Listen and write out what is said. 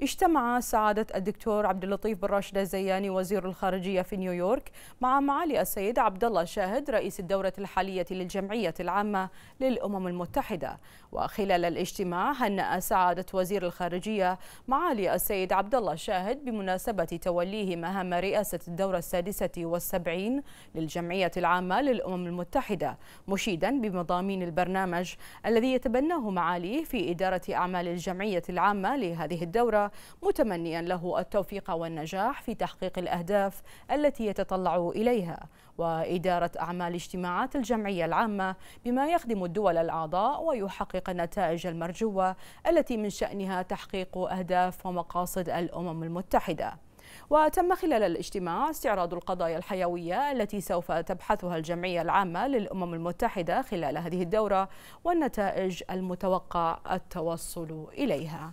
اجتمع سعادة الدكتور عبد اللطيف بن راشد الزياني وزير الخارجية في نيويورك مع معالي السيد عبد الله شاهد رئيس الدورة الحالية للجمعية العامة للأمم المتحدة وخلال الاجتماع هنأ سعادة وزير الخارجية معالي السيد عبد الله شاهد بمناسبة توليه مهام رئاسة الدورة السادسة والسبعين للجمعية العامة للأمم المتحدة مشيدا بمضامين البرنامج الذي يتبناه معاليه في إدارة أعمال الجمعية العامة لهذه الدورة متمنيا له التوفيق والنجاح في تحقيق الأهداف التي يتطلع إليها وإدارة أعمال اجتماعات الجمعية العامة بما يخدم الدول الأعضاء ويحقق النتائج المرجوة التي من شأنها تحقيق أهداف ومقاصد الأمم المتحدة وتم خلال الاجتماع استعراض القضايا الحيوية التي سوف تبحثها الجمعية العامة للأمم المتحدة خلال هذه الدورة والنتائج المتوقع التوصل إليها